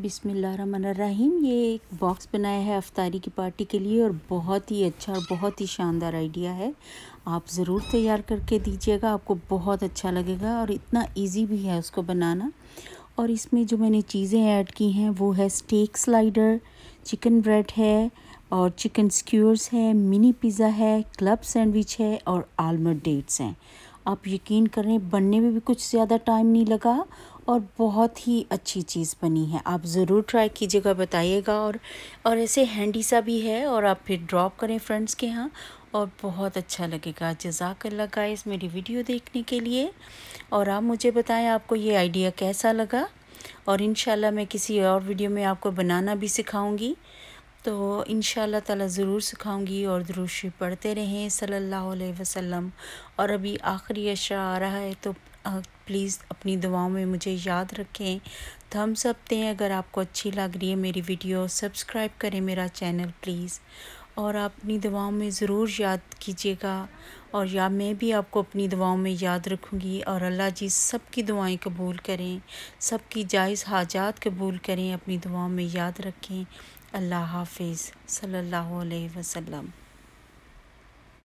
बिसमीम ये एक बॉक्स बनाया है अफ्तारी की पार्टी के लिए और बहुत ही अच्छा और बहुत ही शानदार आइडिया है आप ज़रूर तैयार करके दीजिएगा आपको बहुत अच्छा लगेगा और इतना इजी भी है उसको बनाना और इसमें जो मैंने चीज़ें ऐड की हैं वो है स्टेक स्लाइडर चिकन ब्रेड है और चिकन स्क्यूर्स है मिनी पिज़्ज़ा है क्लब सैंडविच है और आलमंड डेट्स हैं आप यकीन करें बनने में भी कुछ ज़्यादा टाइम नहीं लगा और बहुत ही अच्छी चीज़ बनी है आप ज़रूर ट्राई कीजिएगा बताइएगा और और ऐसे हैंडी सा भी है और आप फिर ड्रॉप करें फ्रेंड्स के यहाँ और बहुत अच्छा लगेगा जजाक लगा इस मेरी वीडियो देखने के लिए और आप मुझे बताएं आपको ये आइडिया कैसा लगा और इन मैं किसी और वीडियो में आपको बनाना भी सिखाऊँगी तो इन ताला ज़रूर सिखाऊंगी और दुरुशी पढ़ते रहें सल्लल्लाहु अलैहि वसल्लम और अभी आखिरी अशा आ रहा है तो प्लीज़ अपनी दुआओं में मुझे याद रखें थम्स अप दें अगर आपको अच्छी लग रही है मेरी वीडियो सब्सक्राइब करें मेरा चैनल प्लीज़ और आप अपनी दवाओं में ज़रूर याद कीजिएगा और या मैं भी आपको अपनी दवाओं में याद रखूँगी और अल्लाह जी सब की दुआएं कबूल करें सब की जायज़ हाजात कबूल करें अपनी दुआओं में याद रखें अल्लाह हाफिज़ सल्लल्लाहु अलैहि वसल्लम